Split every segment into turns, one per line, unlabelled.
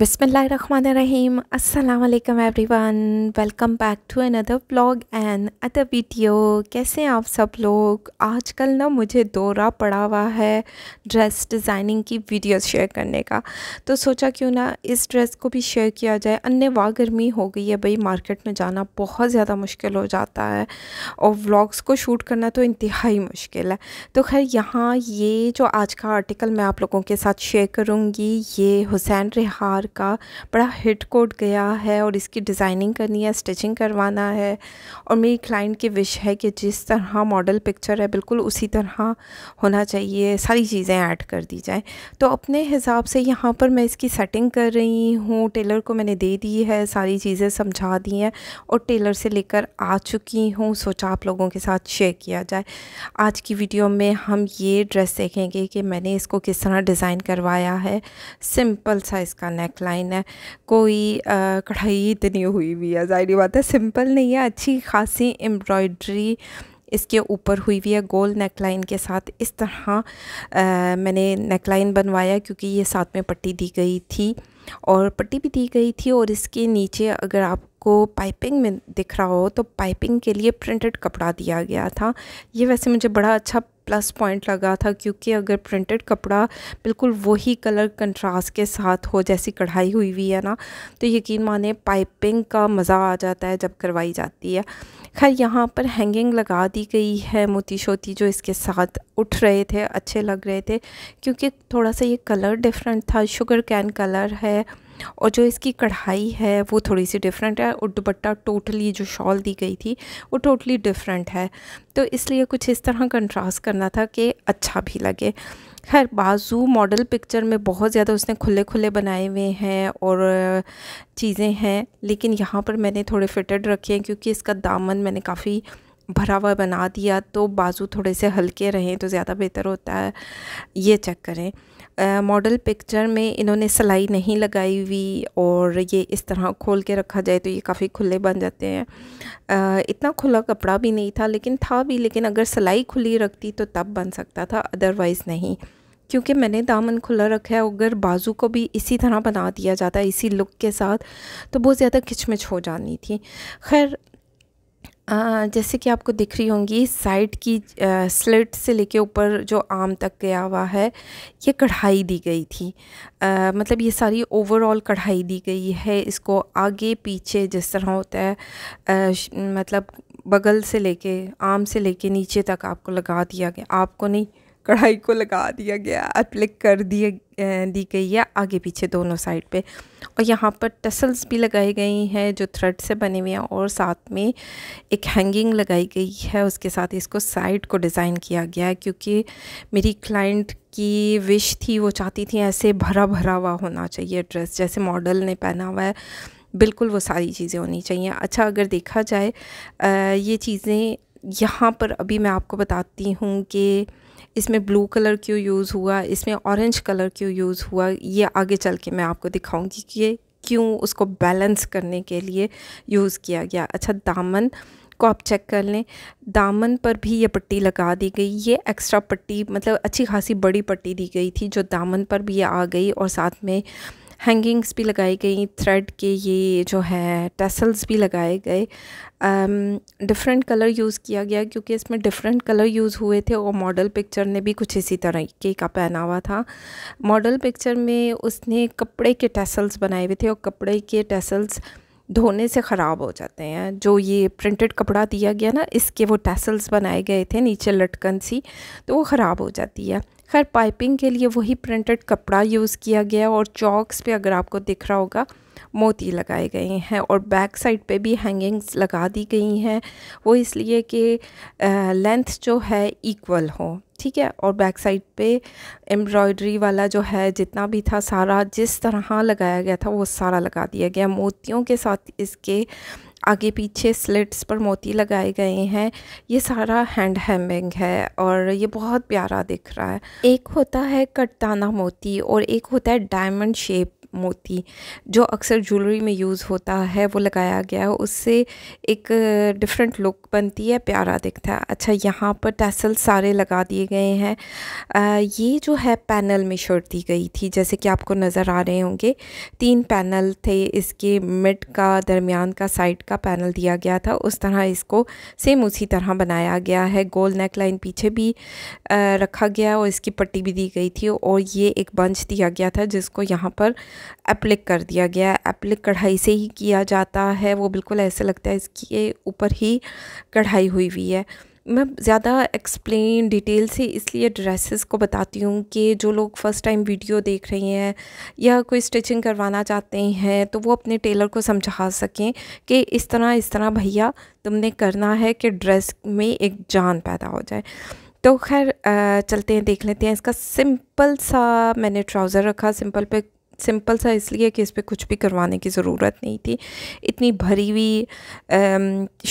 Bismillahirrahmanirrahim. Assalamu alaikum everyone. Welcome back to another vlog and other video कैसे हैं आप सब लोग आजकल ना मुझे दौरा पड़ा हुआ है ड्रेस डिज़ाइनिंग की वीडियो शेयर करने का तो सोचा क्यों ना इस ड्रेस को भी शेयर किया जाए अन्य वाह गर्मी हो गई है भाई मार्केट में जाना बहुत ज़्यादा मुश्किल हो जाता है और व्लॉग्स को शूट करना तो इंतहाई मुश्किल है तो खैर यहाँ ये जो आज का आर्टिकल मैं आप लोगों के साथ शेयर करूँगी ये हुसैन रिहा कलर का बड़ा हिट कोट गया है और इसकी डिज़ाइनिंग करनी है स्टिचिंग करवाना है और मेरी क्लाइंट की विश है कि जिस तरह मॉडल पिक्चर है बिल्कुल उसी तरह होना चाहिए सारी चीज़ें ऐड कर दी जाए तो अपने हिसाब से यहाँ पर मैं इसकी सेटिंग कर रही हूँ टेलर को मैंने दे दी है सारी चीज़ें समझा दी हैं और टेलर से लेकर आ चुकी हूँ सोचा आप लोगों के साथ शेयर किया जाए आज की वीडियो में हम ये ड्रेस देखेंगे कि मैंने इसको किस तरह डिज़ाइन करवाया है सिंपल सा इसका नेक नेकलाइन है कोई कढ़ाई इतनी हुई हुई है जाहिर बात है सिंपल नहीं है अच्छी खासी एम्ब्रॉयड्री इसके ऊपर हुई हुई है गोल नेकलाइन के साथ इस तरह आ, मैंने नेकलाइन बनवाया क्योंकि ये साथ में पट्टी दी गई थी और पट्टी भी दी गई थी और इसके नीचे अगर आपको पाइपिंग में दिख रहा हो तो पाइपिंग के लिए प्रिंटेड कपड़ा दिया गया था ये वैसे मुझे बड़ा अच्छा प्लस पॉइंट लगा था क्योंकि अगर प्रिंटेड कपड़ा बिल्कुल वही कलर कंट्रास्ट के साथ हो जैसी कढ़ाई हुई हुई है ना तो यकीन माने पाइपिंग का मज़ा आ जाता है जब करवाई जाती है खैर यहाँ पर हैंगिंग लगा दी गई है मोती शोती जो इसके साथ उठ रहे थे अच्छे लग रहे थे क्योंकि थोड़ा सा ये कलर डिफरेंट था शुगर कैन कलर है और जो इसकी कढ़ाई है वो थोड़ी सी डिफरेंट है और दुपट्टा टोटली जो शॉल दी गई थी वो टोटली डिफरेंट है तो इसलिए कुछ इस तरह कंट्रास्ट करना था कि अच्छा भी लगे खैर बाजू मॉडल पिक्चर में बहुत ज़्यादा उसने खुले खुले बनाए हुए हैं और चीज़ें हैं लेकिन यहाँ पर मैंने थोड़े फिटेड रखे हैं क्योंकि इसका दामन मैंने काफ़ी भरा हुआ बना दिया तो बाजू थोड़े से हल्के रहें तो ज़्यादा बेहतर होता है ये चेक करें मॉडल पिक्चर में इन्होंने सिलाई नहीं लगाई हुई और ये इस तरह खोल के रखा जाए तो ये काफ़ी खुले बन जाते हैं आ, इतना खुला कपड़ा भी नहीं था लेकिन था भी लेकिन अगर सिलाई खुली रखती तो तब बन सकता था अदरवाइज़ नहीं क्योंकि मैंने दामन खुला रखा है अगर बाजू को भी इसी तरह बना दिया जाता है इसी लुक के साथ तो बहुत ज़्यादा खिचमिच हो जानी थी खैर जैसे कि आपको दिख रही होंगी साइड की स्लिट से लेके ऊपर जो आम तक गया हुआ है ये कढ़ाई दी गई थी आ, मतलब ये सारी ओवरऑल कढ़ाई दी गई है इसको आगे पीछे जिस तरह होता है आ, मतलब बगल से लेके आम से लेके नीचे तक आपको लगा दिया गया आपको नहीं कढ़ाई को लगा दिया गया अप्लिक कर दिए दी गई है आगे पीछे दोनों साइड पे और यहाँ पर टसल्स भी लगाई गई हैं जो थ्रेड से बने हुए हैं और साथ में एक हैंगिंग लगाई गई है उसके साथ इसको साइड को डिज़ाइन किया गया है क्योंकि मेरी क्लाइंट की विश थी वो चाहती थी ऐसे भरा भरा हुआ होना चाहिए ड्रेस जैसे मॉडल ने पहना हुआ है बिल्कुल वो सारी चीज़ें होनी चाहिए अच्छा अगर देखा जाए ये चीज़ें यहाँ पर अभी मैं आपको बताती हूँ कि इसमें ब्लू कलर क्यों यूज़ हुआ इसमें ऑरेंज कलर क्यों यूज़ हुआ ये आगे चल के मैं आपको दिखाऊंगी कि ये क्यों उसको बैलेंस करने के लिए यूज़ किया गया अच्छा दामन को आप चेक कर लें दामन पर भी ये पट्टी लगा दी गई ये एक्स्ट्रा पट्टी मतलब अच्छी खासी बड़ी पट्टी दी गई थी जो दामन पर भी ये आ गई और साथ में हैंगिंग्स भी लगाई गई थ्रेड के ये जो है टेसल्स भी लगाए गए डिफरेंट कलर यूज़ किया गया क्योंकि इसमें डिफरेंट कलर यूज़ हुए थे और मॉडल पिक्चर ने भी कुछ इसी तरीके का पहनावा था मॉडल पिक्चर में उसने कपड़े के टेसल्स बनाए हुए थे और कपड़े के टेसल्स धोने से ख़राब हो जाते हैं जो ये प्रिंटेड कपड़ा दिया गया ना इसके वो टैसल्स बनाए गए थे नीचे लटकन सी तो वो ख़राब हो जाती है खैर पाइपिंग के लिए वही प्रिंटेड कपड़ा यूज़ किया गया और चॉक्स पे अगर आपको दिख रहा होगा मोती लगाए गए हैं और बैक साइड पे भी हैंगिंग्स लगा दी गई हैं वो इसलिए कि लेंथ जो है इक्वल हो ठीक है और बैक साइड पे एम्ब्रॉयडरी वाला जो है जितना भी था सारा जिस तरह लगाया गया था वो सारा लगा दिया गया मोतियों के साथ इसके आगे पीछे स्लिट्स पर मोती लगाए गए हैं ये सारा हैंड हैमिंग है और ये बहुत प्यारा दिख रहा है एक होता है कटदाना मोती और एक होता है डायमंड शेप मोती जो अक्सर ज्वेलरी में यूज़ होता है वो लगाया गया है उससे एक डिफरेंट लुक बनती है प्यारा दिखता है अच्छा यहाँ पर टैसल सारे लगा दिए गए हैं ये जो है पैनल में शर्ट दी गई थी जैसे कि आपको नज़र आ रहे होंगे तीन पैनल थे इसके मिड का दरमियान का साइड का पैनल दिया गया था उस तरह इसको सेम उसी तरह बनाया गया है गोल नेक लाइन पीछे भी आ, रखा गया और इसकी पट्टी भी दी गई थी और ये एक बंच दिया गया था जिसको यहाँ पर एप्लिक कर दिया गया है एप्लिक कढ़ाई से ही किया जाता है वो बिल्कुल ऐसे लगता है इसके ऊपर ही कढ़ाई हुई हुई है मैं ज़्यादा एक्सप्लेन डिटेल से इसलिए ड्रेसेस को बताती हूँ कि जो लोग फ़र्स्ट टाइम वीडियो देख रहे हैं या कोई स्टिचिंग करवाना चाहते हैं तो वो अपने टेलर को समझा सकें कि इस तरह इस तरह भैया तुमने करना है कि ड्रेस में एक जान पैदा हो जाए तो खैर चलते हैं देख लेते हैं इसका सिंपल सा मैंने ट्राउज़र रखा सिंपल पे सिंपल सा इसलिए कि इस पर कुछ भी करवाने की ज़रूरत नहीं थी इतनी भरी हुई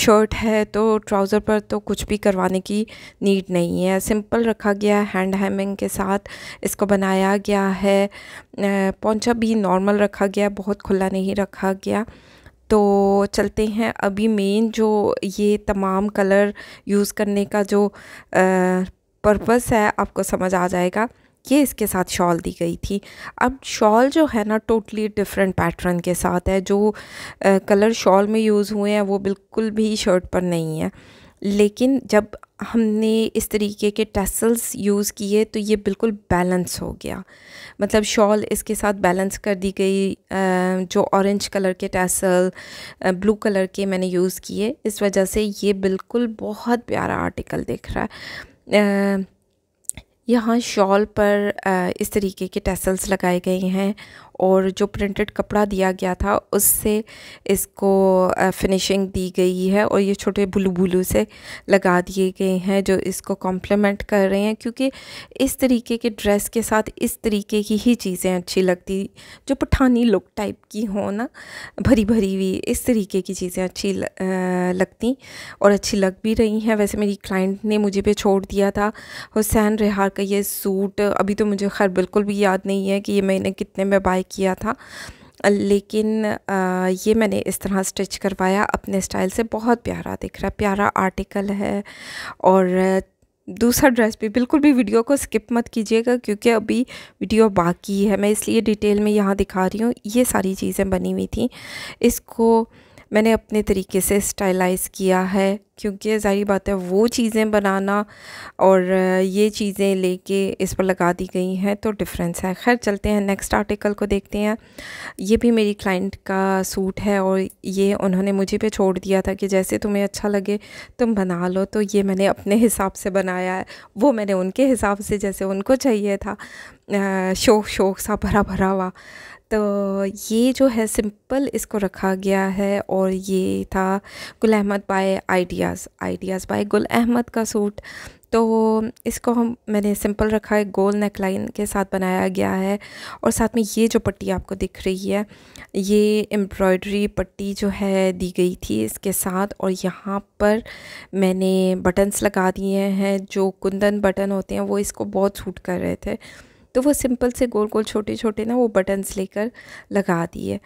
शर्ट है तो ट्राउज़र पर तो कुछ भी करवाने की नीड नहीं है सिंपल रखा गया है हैंड हैमिंग के साथ इसको बनाया गया है पोंछा भी नॉर्मल रखा गया बहुत खुला नहीं रखा गया तो चलते हैं अभी मेन जो ये तमाम कलर यूज़ करने का जो पर्पस है आपको समझ आ जाएगा ये इसके साथ शॉल दी गई थी अब शॉल जो है ना टोटली डिफरेंट पैटर्न के साथ है जो आ, कलर शॉल में यूज़ हुए हैं वो बिल्कुल भी शर्ट पर नहीं है लेकिन जब हमने इस तरीके के टेसल्स यूज़ किए तो ये बिल्कुल बैलेंस हो गया मतलब शॉल इसके साथ बैलेंस कर दी गई जो ऑरेंज कलर के टेसल ब्लू कलर के मैंने यूज़ किए इस वजह से ये बिल्कुल बहुत प्यारा आर्टिकल दिख रहा है यहाँ शॉल पर इस तरीके के टेसल्स लगाए गए हैं और जो प्रिंटेड कपड़ा दिया गया था उससे इसको फिनिशिंग दी गई है और ये छोटे बुलू बुलू से लगा दिए गए हैं जो इसको कॉम्प्लीमेंट कर रहे हैं क्योंकि इस तरीके के ड्रेस के साथ इस तरीके की ही चीज़ें अच्छी लगती जो पठानी लुक टाइप की हो ना भरी भरी हुई इस तरीके की चीज़ें अच्छी लगती और अच्छी लग भी रही हैं वैसे मेरी क्लाइंट ने मुझे पे छोड़ दिया था हुसैन रेहार का ये सूट अभी तो मुझे खैर बिल्कुल भी याद नहीं है कि ये मैंने कितने में बाय किया था लेकिन ये मैंने इस तरह स्टिच करवाया अपने स्टाइल से बहुत प्यारा दिख रहा प्यारा आर्टिकल है और दूसरा ड्रेस भी बिल्कुल भी वीडियो को स्किप मत कीजिएगा क्योंकि अभी वीडियो बाकी है मैं इसलिए डिटेल में यहाँ दिखा रही हूँ ये सारी चीज़ें बनी हुई थी इसको मैंने अपने तरीके से स्टाइलाइज़ किया है क्योंकि ज़ाहिर बात है वो चीज़ें बनाना और ये चीज़ें लेके इस पर लगा दी गई हैं तो डिफरेंस है खैर चलते हैं नेक्स्ट आर्टिकल को देखते हैं ये भी मेरी क्लाइंट का सूट है और ये उन्होंने मुझे पे छोड़ दिया था कि जैसे तुम्हें अच्छा लगे तुम बना लो तो ये मैंने अपने हिसाब से बनाया है वो मैंने उनके हिसाब से जैसे उनको चाहिए था शोक शोक सा भरा भरा हुआ तो ये जो है सिंपल इसको रखा गया है और ये था Gul Ahmed by ideas ideas by Gul Ahmed का सूट तो इसको हम मैंने सिंपल रखा है गोल नेकलाइन के साथ बनाया गया है और साथ में ये जो पट्टी आपको दिख रही है ये एम्ब्रॉयडरी पट्टी जो है दी गई थी इसके साथ और यहाँ पर मैंने बटन्स लगा दिए हैं जो कुंदन बटन होते हैं वो इसको बहुत सूट कर रहे थे तो वो सिंपल से गोल गोल छोटे छोटे ना वो बटन्स लेकर लगा दिए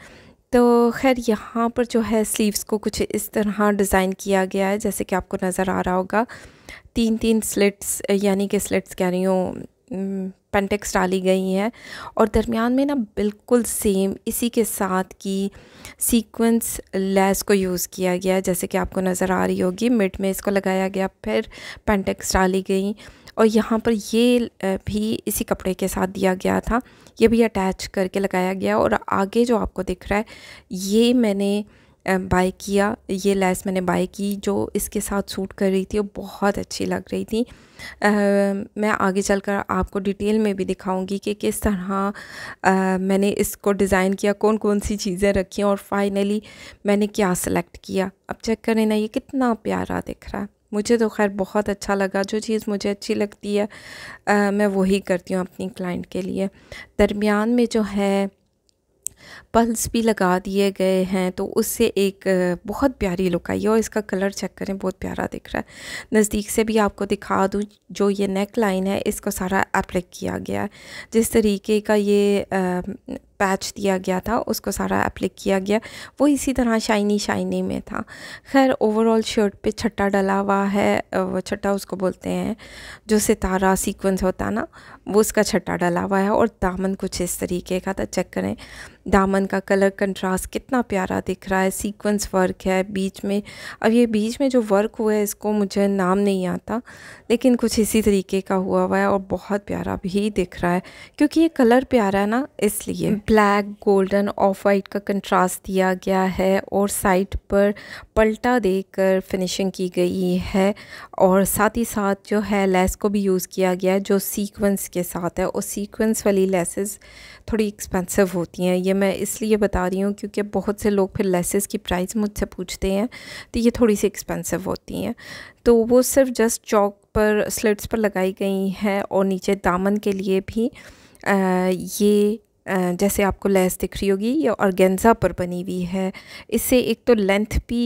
तो खैर यहाँ पर जो है स्लीव्स को कुछ इस तरह डिज़ाइन किया गया है जैसे कि आपको नज़र आ रहा होगा तीन तीन स्लिट्स यानी कि स्लिट्स कह रही हूँ पेंटेक्स डाली गई हैं और दरमियान में ना बिल्कुल सेम इसी के साथ की सीक्वेंस लेस को यूज़ किया गया जैसे कि आपको नज़र आ रही होगी मिड में इसको लगाया गया फिर पेंटेक्स डाली गई और यहाँ पर ये भी इसी कपड़े के साथ दिया गया था ये भी अटैच करके लगाया गया और आगे जो आपको दिख रहा है ये मैंने बाय किया ये लैस मैंने बाय की जो इसके साथ सूट कर रही थी वो बहुत अच्छी लग रही थी आ, मैं आगे चलकर आपको डिटेल में भी दिखाऊंगी कि किस तरह आ, मैंने इसको डिज़ाइन किया कौन कौन सी चीज़ें रखी और फाइनली मैंने क्या सेलेक्ट किया अब चेक करें ना ये कितना प्यारा दिख रहा है मुझे तो खैर बहुत अच्छा लगा जो चीज़ मुझे अच्छी लगती है आ, मैं वही करती हूँ अपनी क्लाइंट के लिए दरमियान में जो है पल्स भी लगा दिए गए हैं तो उससे एक बहुत प्यारी लुक आई है और इसका कलर चेक करें बहुत प्यारा दिख रहा है नज़दीक से भी आपको दिखा दूँ जो ये नेक लाइन है इसको सारा एप्लिक किया गया है जिस तरीके का ये पैच दिया गया था उसको सारा एप्लिक किया गया वो इसी तरह शाइनी शाइनी में था खैर ओवरऑल शर्ट पे छट्टा डला हुआ है वो छट्टा उसको बोलते हैं जो सितारा सीक्वेंस होता है ना वो उसका छट्टा डला हुआ है और दामन कुछ इस तरीके का था चेक करें दामन दामन का कलर कंट्रास्ट कितना प्यारा दिख रहा है सीक्वेंस वर्क है बीच में अब ये बीच में जो वर्क हुआ है इसको मुझे नाम नहीं आता लेकिन कुछ इसी तरीके का हुआ हुआ है और बहुत प्यारा भी दिख रहा है क्योंकि ये कलर प्यारा है ना इसलिए ब्लैक गोल्डन ऑफ वाइट का कंट्रास्ट दिया गया है और साइड पर पलटा देकर फिनिशिंग की गई है और साथ ही साथ जो है लेस को भी यूज़ किया गया है जो सीक्वेंस के साथ है और सीक्वेंस वाली लेसेस थोड़ी एक्सपेंसिव होती हैं ये मैं इसलिए बता रही हूँ क्योंकि बहुत से लोग फिर लेसेस की प्राइस मुझसे पूछते हैं तो ये थोड़ी सी एक्सपेंसिव होती हैं तो वो सिर्फ जस्ट चौक पर स्लिट्स पर लगाई गई हैं और नीचे दामन के लिए भी आ, ये जैसे आपको लेस दिख रही होगी ये ऑर्गेन्ज़ा पर बनी हुई है इससे एक तो लेंथ भी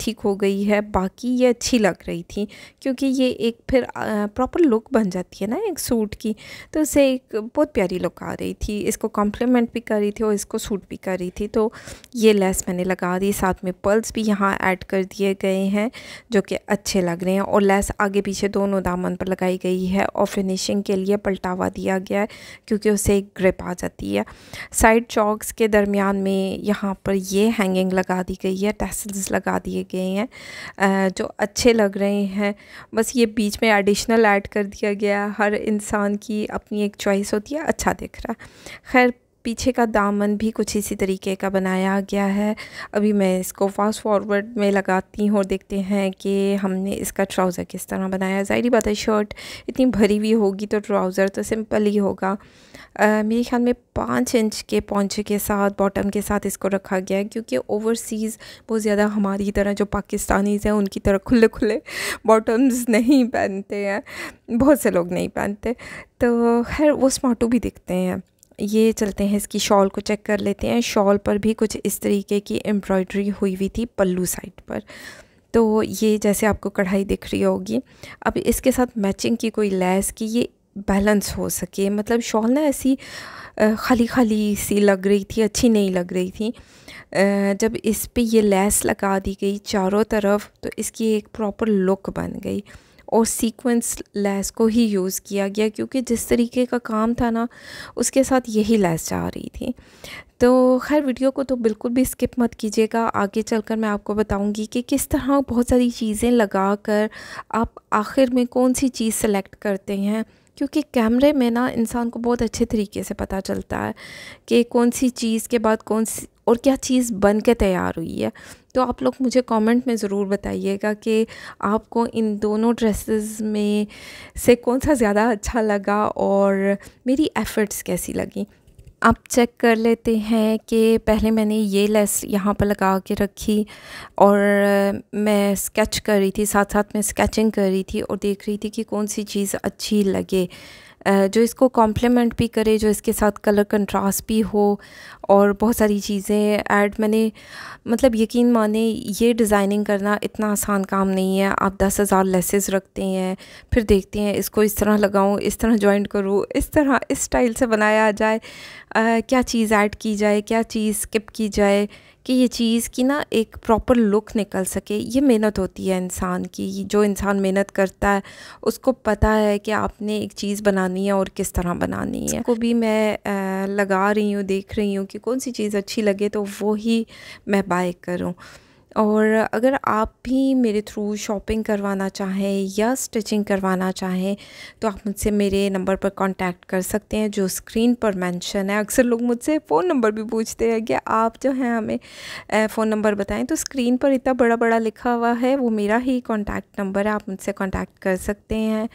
ठीक हो गई है बाकी ये अच्छी लग रही थी क्योंकि ये एक फिर प्रॉपर लुक बन जाती है ना एक सूट की तो उससे एक बहुत प्यारी लुक आ रही थी इसको कॉम्प्लीमेंट भी कर रही थी और इसको सूट भी कर रही थी तो ये लेस मैंने लगा दी साथ में पर्ल्स भी यहाँ ऐड कर दिए गए हैं जो कि अच्छे लग रहे हैं और लेस आगे पीछे दोनों दामन पर लगाई गई है और फिनिशिंग के लिए पलटावा दिया गया है क्योंकि उससे एक ग्रिप आ जाती जाती है साइड चौकस के दरमियान में यहाँ पर ये हैंगिंग लगा दी गई है टेसल्स लगा दिए गए हैं जो अच्छे लग रहे हैं बस ये बीच में एडिशनल ऐड कर दिया गया हर इंसान की अपनी एक चॉइस होती है अच्छा दिख रहा है खैर पीछे का दामन भी कुछ इसी तरीके का बनाया गया है अभी मैं इसको फास्ट फॉरवर्ड में लगाती हूँ और देखते हैं कि हमने इसका ट्राउज़र किस तरह बनाया ज़ाहरी बात है शर्ट इतनी भरी हुई होगी तो ट्राउज़र तो सिंपल ही होगा मेरे ख्याल में पाँच इंच के पौचे के साथ बॉटम के साथ इसको रखा गया है क्योंकि ओवरसीज़ बहुत ज़्यादा हमारी तरह जो पाकिस्तानीज़ हैं उनकी तरह खुले खुले बॉटम्स नहीं पहनते हैं बहुत से लोग नहीं पहनते तो खैर वो स्मार्टू भी दिखते हैं ये चलते हैं इसकी शॉल को चेक कर लेते हैं शॉल पर भी कुछ इस तरीके की एम्ब्रॉयडरी हुई हुई थी पल्लू साइड पर तो ये जैसे आपको कढ़ाई दिख रही होगी अब इसके साथ मैचिंग की कोई लैस की ये बैलेंस हो सके मतलब शॉल ना ऐसी खाली खाली सी लग रही थी अच्छी नहीं लग रही थी जब इस पे ये लैस लगा दी गई चारों तरफ तो इसकी एक प्रॉपर लुक बन गई और सीक्वेंस लैस को ही यूज़ किया गया क्योंकि जिस तरीके का काम था ना उसके साथ यही लैस जा रही थी तो खैर वीडियो को तो बिल्कुल भी स्किप मत कीजिएगा आगे चलकर मैं आपको बताऊंगी कि किस तरह बहुत सारी चीज़ें लगा कर आप आखिर में कौन सी चीज़ सेलेक्ट करते हैं क्योंकि कैमरे में ना इंसान को बहुत अच्छे तरीके से पता चलता है कि कौन सी चीज़ के बाद कौन सी और क्या चीज़ बन के तैयार हुई है तो आप लोग मुझे कमेंट में ज़रूर बताइएगा कि आपको इन दोनों ड्रेसेस में से कौन सा ज़्यादा अच्छा लगा और मेरी एफ़र्ट्स कैसी लगी आप चेक कर लेते हैं कि पहले मैंने ये लेस यहाँ पर लगा के रखी और मैं स्केच कर रही थी साथ साथ मैं स्केचिंग कर रही थी और देख रही थी कि कौन सी चीज़ अच्छी लगे जो इसको कॉम्प्लीमेंट भी करे जो इसके साथ कलर कंट्रास्ट भी हो और बहुत सारी चीज़ें ऐड मैंने मतलब यकीन माने ये डिज़ाइनिंग करना इतना आसान काम नहीं है आप दस हज़ार लेसेस रखते हैं फिर देखते हैं इसको इस तरह लगाऊँ इस तरह जॉइंट करूँ इस तरह इस स्टाइल से बनाया जाए आ, क्या चीज़ ऐड की जाए क्या चीज़ स्किप की जाए कि ये चीज़ की ना एक प्रॉपर लुक निकल सके ये मेहनत होती है इंसान की जो इंसान मेहनत करता है उसको पता है कि आपने एक चीज़ बनानी है और किस तरह बनानी है को भी मैं लगा रही हूँ देख रही हूँ कि कौन सी चीज़ अच्छी लगे तो वो ही मैं बाय करूँ और अगर आप भी मेरे थ्रू शॉपिंग करवाना चाहें या स्टिचिंग करवाना चाहें तो आप मुझसे मेरे नंबर पर कांटेक्ट कर सकते हैं जो स्क्रीन पर मेंशन है अक्सर लोग मुझसे फ़ोन नंबर भी पूछते हैं कि आप जो हैं हमें फ़ोन नंबर बताएं तो स्क्रीन पर इतना बड़ा बड़ा लिखा हुआ है वो मेरा ही कॉन्टैक्ट नंबर है आप मुझसे कॉन्टैक्ट कर सकते हैं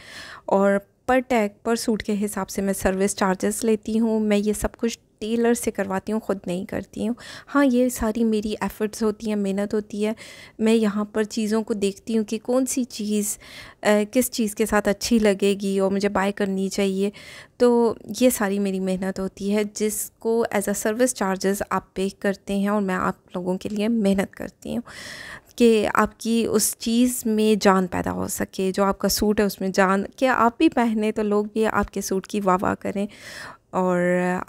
और पर टैग पर सूट के हिसाब से मैं सर्विस चार्जेस लेती हूँ मैं ये सब कुछ टेलर से करवाती हूँ ख़ुद नहीं करती हूँ हाँ ये सारी मेरी एफ़र्ट्स होती हैं मेहनत होती है मैं यहाँ पर चीज़ों को देखती हूँ कि कौन सी चीज़ किस चीज़ के साथ अच्छी लगेगी और मुझे बाय करनी चाहिए तो ये सारी मेरी मेहनत होती है जिसको एज अ सर्विस चार्जेस आप पे करते हैं और मैं आप लोगों के लिए मेहनत करती हूँ कि आपकी उस चीज़ में जान पैदा हो सके जो आपका सूट है उसमें जान कि आप भी पहने तो लोग भी आपके सूट की वाह वाह करें और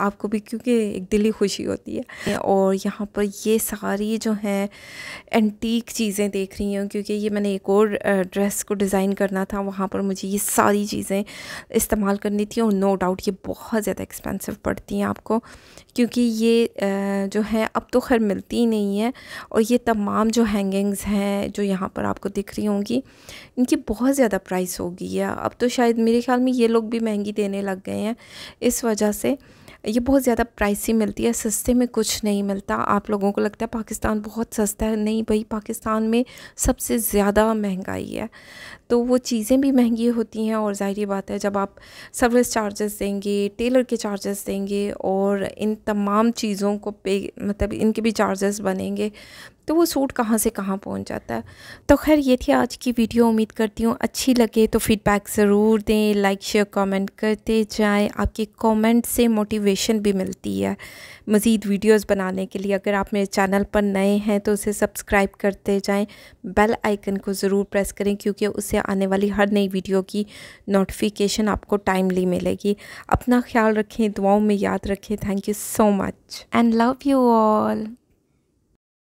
आपको भी क्योंकि एक दिली खुशी होती है और यहाँ पर ये सारी जो हैं एंटीक चीज़ें देख रही हूँ क्योंकि ये मैंने एक और ड्रेस को डिज़ाइन करना था वहाँ पर मुझे ये सारी चीज़ें इस्तेमाल करनी थी और नो डाउट ये बहुत ज़्यादा एक्सपेंसिव पड़ती हैं आपको क्योंकि ये जो है अब तो खैर मिलती ही नहीं है और ये तमाम जो हैंगिंग्स हैं जो यहाँ पर आपको दिख रही होंगी इनकी बहुत ज़्यादा प्राइस होगी है अब तो शायद मेरे ख्याल में ये लोग भी महंगी देने लग गए हैं इस वजह से ये बहुत ज़्यादा प्राइसी मिलती है सस्ते में कुछ नहीं मिलता आप लोगों को लगता है पाकिस्तान बहुत सस्ता है नहीं भाई पाकिस्तान में सबसे ज़्यादा महंगाई है तो वो चीज़ें भी महंगी होती हैं और ज़ाहिर बात है जब आप सर्विस चार्जेस देंगे टेलर के चार्जेस देंगे और इन तमाम चीज़ों को पे मतलब इनके भी चार्जेस बनेंगे तो वो सूट कहाँ से कहाँ पहुँच जाता है तो खैर ये थी आज की वीडियो उम्मीद करती हूँ अच्छी लगे तो फीडबैक ज़रूर दें लाइक शेयर कमेंट करते जाएं आपके कमेंट से मोटिवेशन भी मिलती है मज़ीद वीडियोस बनाने के लिए अगर आप मेरे चैनल पर नए हैं तो उसे सब्सक्राइब करते जाएं बेल आइकन को ज़रूर प्रेस करें क्योंकि उससे आने वाली हर नई वीडियो की नोटिफिकेशन आपको टाइमली मिलेगी अपना ख्याल रखें दुआओं में याद रखें thank you so much and love you all